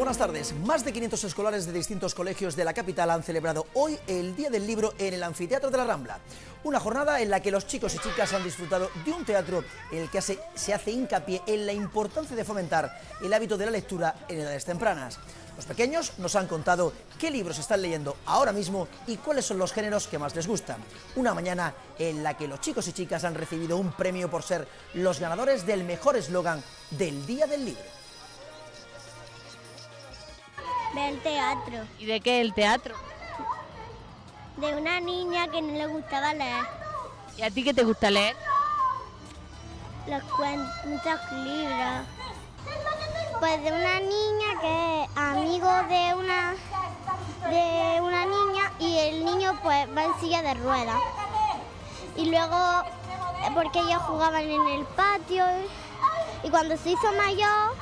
Buenas tardes. Más de 500 escolares de distintos colegios de la capital han celebrado hoy el Día del Libro en el Anfiteatro de la Rambla. Una jornada en la que los chicos y chicas han disfrutado de un teatro en el que se hace hincapié en la importancia de fomentar el hábito de la lectura en edades tempranas. Los pequeños nos han contado qué libros están leyendo ahora mismo y cuáles son los géneros que más les gustan. Una mañana en la que los chicos y chicas han recibido un premio por ser los ganadores del mejor eslogan del Día del Libro. Del teatro. ¿Y de qué el teatro? De una niña que no le gustaba leer. ¿Y a ti qué te gusta leer? Los cuentos, libros. Pues de una niña que es amigo de una de una niña y el niño pues va en silla de ruedas. Y luego porque ellos jugaban en el patio y cuando se hizo mayor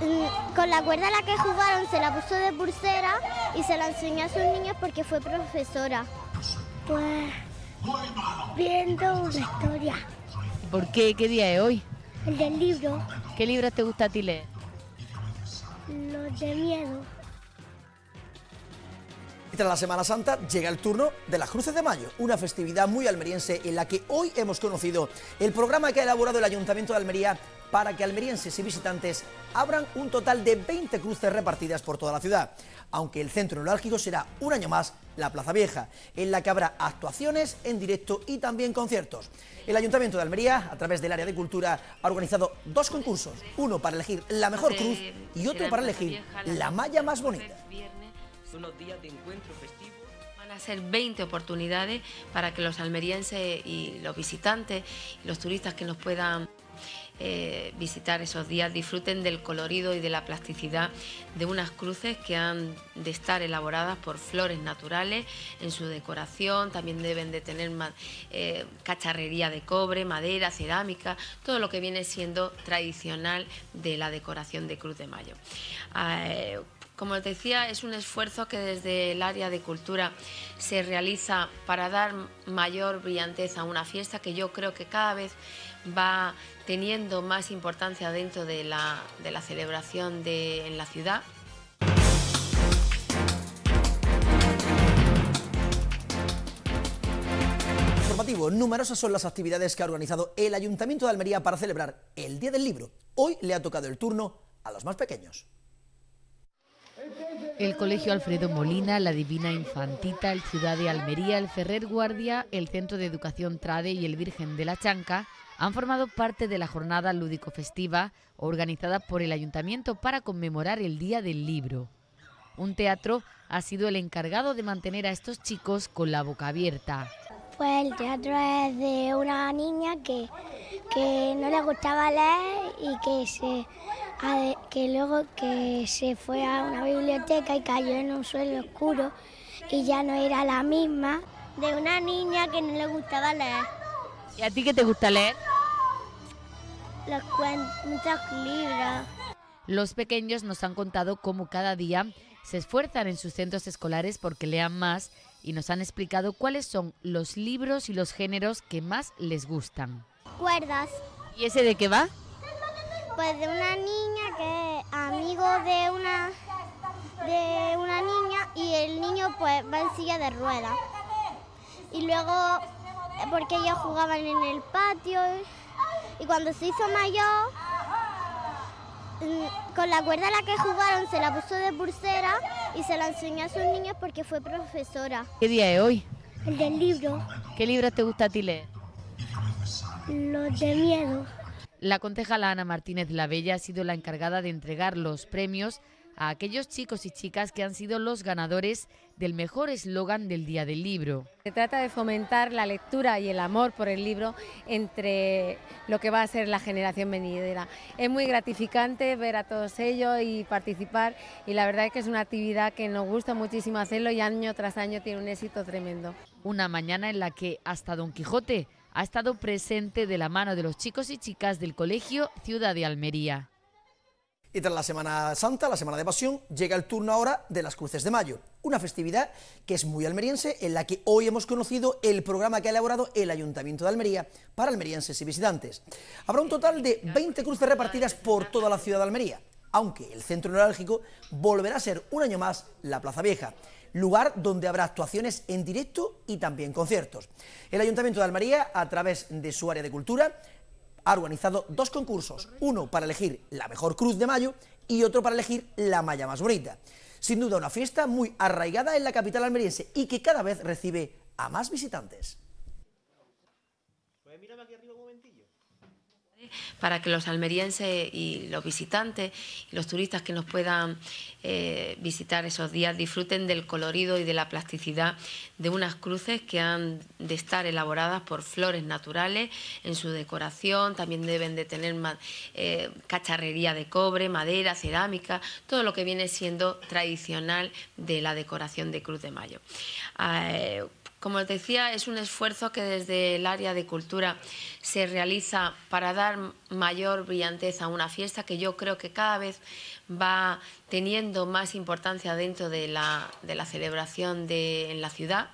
Mm, con la cuerda a la que jugaron se la puso de pulsera y se la enseñó a sus niños porque fue profesora. Pues viendo una historia. ¿Por qué? ¿Qué día es hoy? El del libro. ¿Qué libros te gusta a ti leer? Los de miedo la Semana Santa llega el turno de las Cruces de Mayo, una festividad muy almeriense en la que hoy hemos conocido el programa que ha elaborado el Ayuntamiento de Almería para que almerienses y visitantes abran un total de 20 cruces repartidas por toda la ciudad, aunque el centro neurálgico será un año más la Plaza Vieja, en la que habrá actuaciones en directo y también conciertos. El Ayuntamiento de Almería, a través del área de cultura, ha organizado dos concursos, uno para elegir la mejor cruz y otro para elegir la malla más bonita unos días de encuentro festivo. Van a ser 20 oportunidades para que los almerienses y los visitantes y los turistas que nos puedan eh, visitar esos días disfruten del colorido y de la plasticidad de unas cruces que han de estar elaboradas por flores naturales en su decoración, también deben de tener eh, cacharrería de cobre, madera, cerámica, todo lo que viene siendo tradicional de la decoración de Cruz de Mayo. Ah, eh, como os decía, es un esfuerzo que desde el área de cultura se realiza para dar mayor brillantez a una fiesta que yo creo que cada vez va teniendo más importancia dentro de la, celebración en la ciudad. numerosas son las actividades que ha organizado el Ayuntamiento de Almería para celebrar el Día del Libro. Hoy le ha tocado el turno a los más pequeños el Colegio Alfredo Molina, la Divina Infantita, el Ciudad de Almería, el Ferrer Guardia, el Centro de Educación Trade y el Virgen de la Chanca han formado parte de la jornada lúdico-festiva organizada por el Ayuntamiento para conmemorar el Día del Libro. Un teatro ha sido el encargado de mantener a estos chicos con la boca abierta. Pues el teatro es de una niña que, que no le gustaba leer y que se que luego que se fue a una biblioteca y cayó en un suelo oscuro y ya no era la misma. De una niña que no le gustaba leer. ¿Y a ti qué te gusta leer? Los cuentos, libros. Los pequeños nos han contado cómo cada día se esfuerzan en sus centros escolares porque lean más y nos han explicado cuáles son los libros y los géneros que más les gustan. Cuerdas. ¿Y ese de qué va? pues de una niña que es amigo de una, de una niña y el niño pues va en silla de ruedas. Y luego, porque ellos jugaban en el patio y cuando se hizo mayor, mm, con la cuerda a la que jugaron se la puso de pulsera y se la enseñó a sus niños porque fue profesora. ¿Qué día es hoy? El del libro. ¿Qué libros te gusta a ti leer? Los de miedo. La concejala Ana Martínez Bella ha sido la encargada de entregar los premios a aquellos chicos y chicas que han sido los ganadores del mejor eslogan del Día del Libro. Se trata de fomentar la lectura y el amor por el libro entre lo que va a ser la generación venidera. Es muy gratificante ver a todos ellos y participar y la verdad es que es una actividad que nos gusta muchísimo hacerlo y año tras año tiene un éxito tremendo. Una mañana en la que hasta Don Quijote ha estado presente de la mano de los chicos y chicas del Colegio Ciudad de Almería. Y tras la Semana Santa, la Semana de Pasión, llega el turno ahora de las Cruces de Mayo, una festividad que es muy almeriense, en la que hoy hemos conocido el programa que ha elaborado el Ayuntamiento de Almería para almerienses y visitantes. Habrá un total de 20 cruces repartidas por toda la ciudad de Almería, aunque el centro neurálgico volverá a ser un año más la Plaza Vieja lugar donde habrá actuaciones en directo y también conciertos. El Ayuntamiento de Almería, a través de su área de cultura, ha organizado dos concursos, uno para elegir la mejor cruz de mayo y otro para elegir la malla más bonita. Sin duda una fiesta muy arraigada en la capital almeriense y que cada vez recibe a más visitantes. Pues para que los almerienses y los visitantes y los turistas que nos puedan eh, visitar esos días disfruten del colorido y de la plasticidad de unas cruces que han de estar elaboradas por flores naturales en su decoración, también deben de tener eh, cacharrería de cobre, madera, cerámica, todo lo que viene siendo tradicional de la decoración de Cruz de Mayo. Ah, eh, como os decía, es un esfuerzo que desde el área de cultura se realiza para dar mayor brillantez a una fiesta que yo creo que cada vez va teniendo más importancia dentro de la, celebración en la ciudad.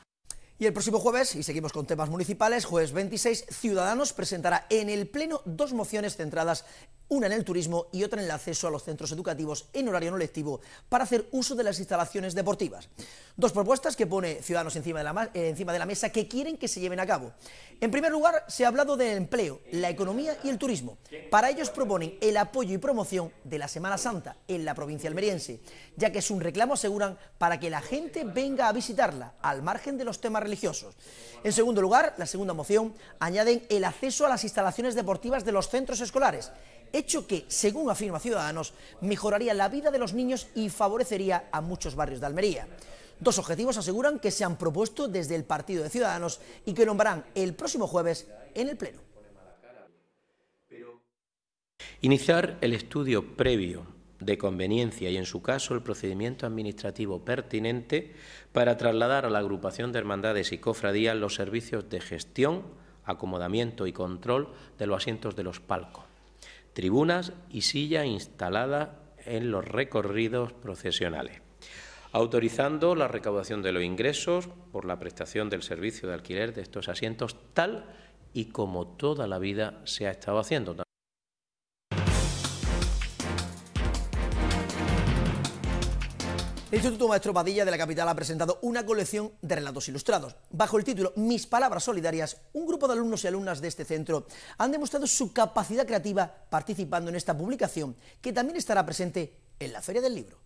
Y el próximo jueves, y seguimos con temas municipales, jueves 26, Ciudadanos presentará en el Pleno dos mociones centradas una en el turismo y otra en el acceso a los centros educativos en horario no lectivo para hacer uso de las instalaciones deportivas. Dos propuestas que pone Ciudadanos encima de la, eh, encima de la mesa que quieren que se lleven a cabo. En primer lugar, se ha hablado del empleo, la economía y el turismo. Para ellos proponen el apoyo y promoción de la Semana Santa en la provincia almeriense, ya que es un reclamo, aseguran, para que la gente venga a visitarla, al margen de los temas religiosos. En segundo lugar, la segunda moción, añaden el acceso a las instalaciones deportivas de los centros escolares hecho que, según afirma Ciudadanos, mejoraría la vida de los niños y favorecería a muchos barrios de Almería. Dos objetivos aseguran que se han propuesto desde el Partido de Ciudadanos y que nombrarán el próximo jueves en el Pleno. Iniciar el estudio previo de conveniencia y, en su caso, el procedimiento administrativo pertinente para trasladar a la agrupación de hermandades y cofradías los servicios de gestión, acomodamiento y control de los asientos de los palcos tribunas y silla instalada en los recorridos procesionales, autorizando la recaudación de los ingresos por la prestación del servicio de alquiler de estos asientos tal y como toda la vida se ha estado haciendo. El Instituto Maestro Padilla de la capital ha presentado una colección de relatos ilustrados. Bajo el título Mis palabras solidarias, un grupo de alumnos y alumnas de este centro han demostrado su capacidad creativa participando en esta publicación que también estará presente en la Feria del Libro.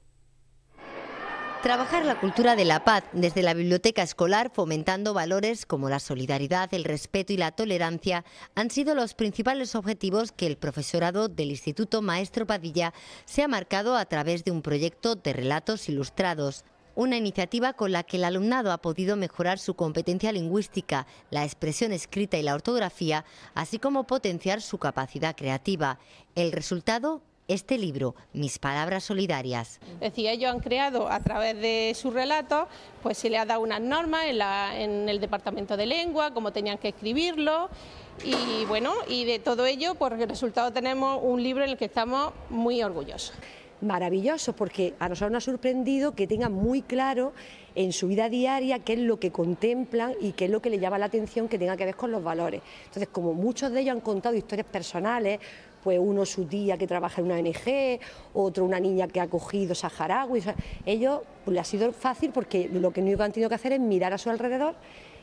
Trabajar la cultura de la paz desde la biblioteca escolar fomentando valores como la solidaridad, el respeto y la tolerancia han sido los principales objetivos que el profesorado del Instituto Maestro Padilla se ha marcado a través de un proyecto de relatos ilustrados una iniciativa con la que el alumnado ha podido mejorar su competencia lingüística, la expresión escrita y la ortografía, así como potenciar su capacidad creativa. El resultado, este libro, Mis Palabras Solidarias. Decía ellos han creado a través de sus relatos, pues se le ha dado unas normas en, el Departamento de Lengua, cómo tenían que escribirlo. Y bueno, y de todo ello, pues el resultado tenemos un libro en el que estamos muy orgullosos maravilloso porque a nosotros nos ha sorprendido que tengan muy claro en su vida diaria qué es lo que contemplan y qué es lo que le llama la atención que tenga que ver con los valores. Entonces, como muchos de ellos han contado historias personales, pues uno su tía que trabaja en una ONG, otro una niña que ha cogido saharauis. Ello le ellos ha sido fácil porque lo que han tenido que hacer es mirar a su alrededor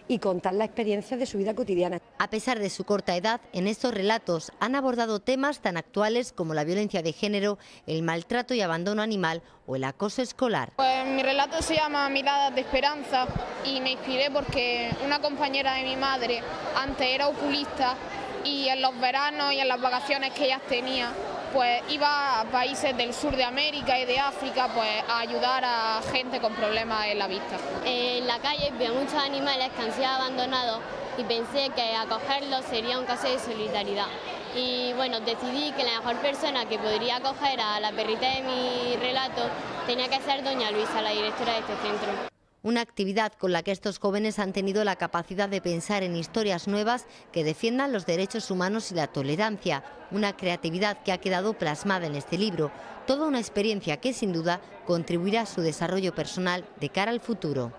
y contar la experiencia de su vida cotidiana. A pesar de su corta edad, en estos relatos han abordado temas tan actuales como la violencia de género, el maltrato y abandono animal o el acoso escolar. Pues mi relato se llama Miradas de Esperanza y me inspiré porque una compañera de mi madre antes era oculista y en los veranos y en las vacaciones que ellas tenían, pues iba a países del sur de América y de África pues, a ayudar a gente con problemas en la vista. En la calle vi muchos animales que han sido abandonados y pensé que acogerlos sería un caso de solidaridad. Y bueno, decidí que la mejor persona que podría acoger a la perrita de mi relato tenía que ser doña Luisa, la directora de este centro una actividad con la que estos jóvenes han tenido la capacidad de pensar en historias nuevas que defiendan los derechos humanos y la tolerancia, una creatividad que ha quedado plasmada en este libro, toda una experiencia que sin duda contribuirá a su desarrollo personal de cara al futuro.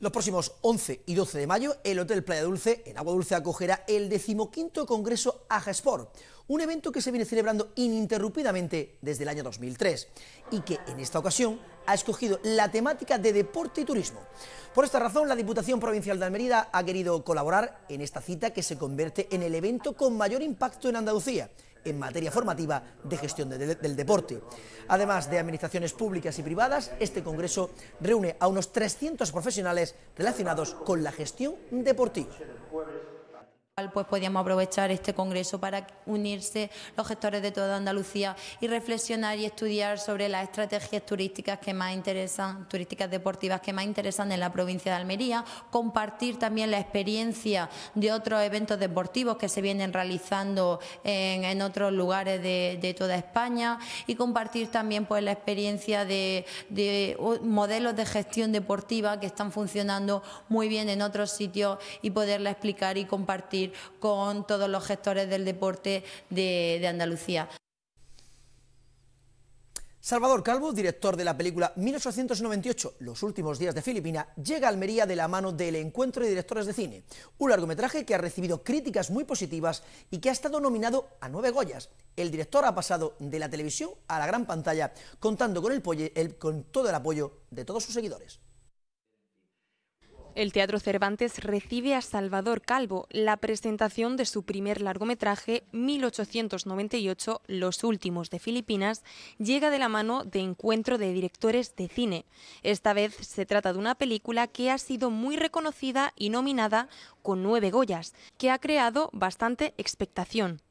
Los próximos 11 y 12 de mayo, el Hotel Playa Dulce, en Agua Dulce, acogerá el decimoquinto Congreso Sport, un evento que se viene celebrando ininterrumpidamente desde el año 2003 y que en esta ocasión ha escogido la temática de deporte y turismo. Por esta razón, la Diputación Provincial de Almería ha querido colaborar en esta cita que se convierte en el evento con mayor impacto en Andalucía en materia formativa de gestión del deporte. Además de administraciones públicas y privadas, este Congreso reúne a unos 300 profesionales relacionados con la gestión deportiva pues podíamos aprovechar este congreso para unirse los gestores de toda Andalucía y reflexionar y estudiar sobre las estrategias turísticas que más interesan, turísticas deportivas que más interesan en la provincia de Almería, compartir también la experiencia de otros eventos deportivos que se vienen realizando en, otros lugares de, toda España y compartir también pues la experiencia de, de modelos de gestión deportiva que están funcionando muy bien en otros sitios y poderla explicar y compartir con todos los gestores del deporte de, Andalucía. Salvador Calvo, director de la película 1898, Los últimos días de Filipina, llega a Almería de la mano del Encuentro de Directores de Cine, un largometraje que ha recibido críticas muy positivas y que ha estado nominado a nueve Goyas. El director ha pasado de la televisión a la gran pantalla, contando con todo el apoyo de todos sus seguidores. El Teatro Cervantes recibe a Salvador Calvo la presentación de su primer largometraje 1898, Los Últimos de Filipinas, llega de la mano de Encuentro de Directores de Cine. Esta vez se trata de una película que ha sido muy reconocida y nominada con nueve Goyas, que ha creado bastante expectación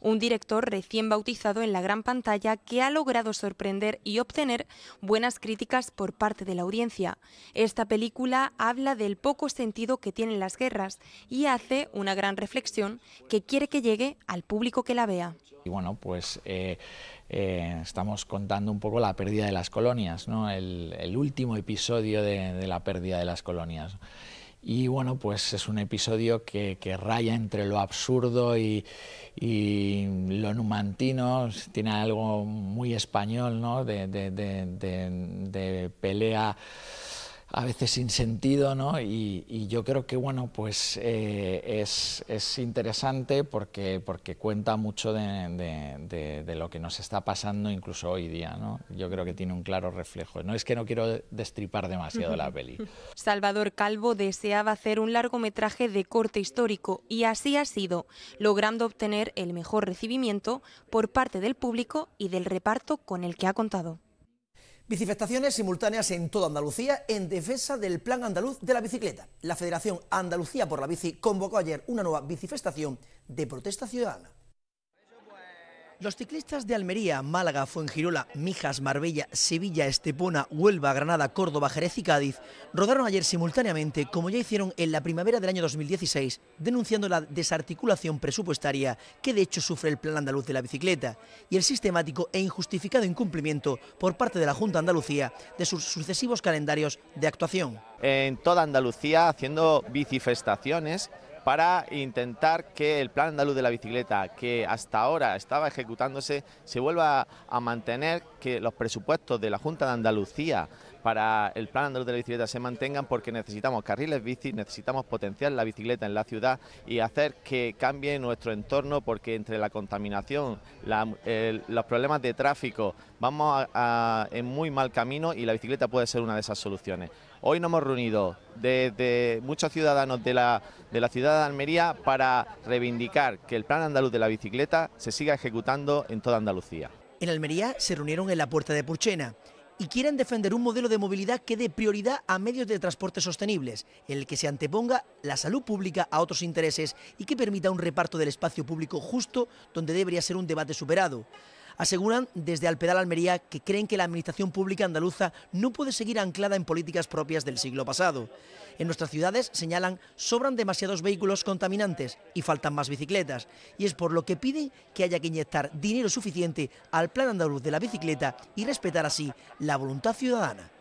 un director recién bautizado en la gran pantalla que ha logrado sorprender y obtener buenas críticas por parte de la audiencia. Esta película habla del poco sentido que tienen las guerras y hace una gran reflexión que quiere que llegue al público que la vea. Y bueno, pues eh, eh, estamos contando un poco la pérdida de las colonias, el, último episodio de la pérdida de las colonias. Y bueno, pues es un episodio que, raya entre lo absurdo y, lo numantino, tiene algo muy español, ¿no? de pelea a veces sin sentido, ¿no? Y, yo creo que, bueno, pues eh, es, interesante porque, porque cuenta mucho de, lo que nos está pasando incluso hoy día, ¿no? Yo creo que tiene un claro reflejo. No es que no quiero destripar demasiado la peli. Salvador Calvo deseaba hacer un largometraje de corte histórico y así ha sido, logrando obtener el mejor recibimiento por parte del público y del reparto con el que ha contado. Bicifestaciones simultáneas en toda Andalucía en defensa del Plan Andaluz de la Bicicleta. La Federación Andalucía por la Bici convocó ayer una nueva bicifestación de protesta ciudadana. Los ciclistas de Almería, Málaga, Fuengirola, Mijas, Marbella, Sevilla, Estepona, Huelva, Granada, Córdoba, Jerez y Cádiz rodaron ayer simultáneamente, como ya hicieron en la primavera del año 2016, denunciando la desarticulación presupuestaria que de hecho sufre el Plan Andaluz de la Bicicleta y el sistemático e injustificado incumplimiento por parte de la Junta Andalucía de sus sucesivos calendarios de actuación. En toda Andalucía haciendo bicifestaciones para intentar que el plan andaluz de la bicicleta, que hasta ahora estaba ejecutándose, se vuelva a mantener, que los presupuestos de la Junta de Andalucía para el plan andaluz de la bicicleta se mantengan porque necesitamos carriles bici, necesitamos potenciar la bicicleta en la ciudad y hacer que cambie nuestro entorno porque entre la contaminación, los problemas de tráfico, vamos en muy mal camino y la bicicleta puede ser una de esas soluciones. Hoy nos hemos reunido desde muchos ciudadanos de la, de la ciudad de Almería para reivindicar que el plan andaluz de la bicicleta se siga ejecutando en toda Andalucía. En Almería se reunieron en la puerta de Purchena y quieren defender un modelo de movilidad que dé prioridad a medios de transporte sostenibles, el que se anteponga la salud pública a otros intereses y que permita un reparto del espacio público justo donde debería ser un debate superado. Aseguran desde Alpedal Almería que creen que la administración pública andaluza no puede seguir anclada en políticas propias del siglo pasado. En nuestras ciudades, señalan, sobran demasiados vehículos contaminantes y faltan más bicicletas. Y es por lo que piden que haya que inyectar dinero suficiente al Plan Andaluz de la Bicicleta y respetar así la voluntad ciudadana.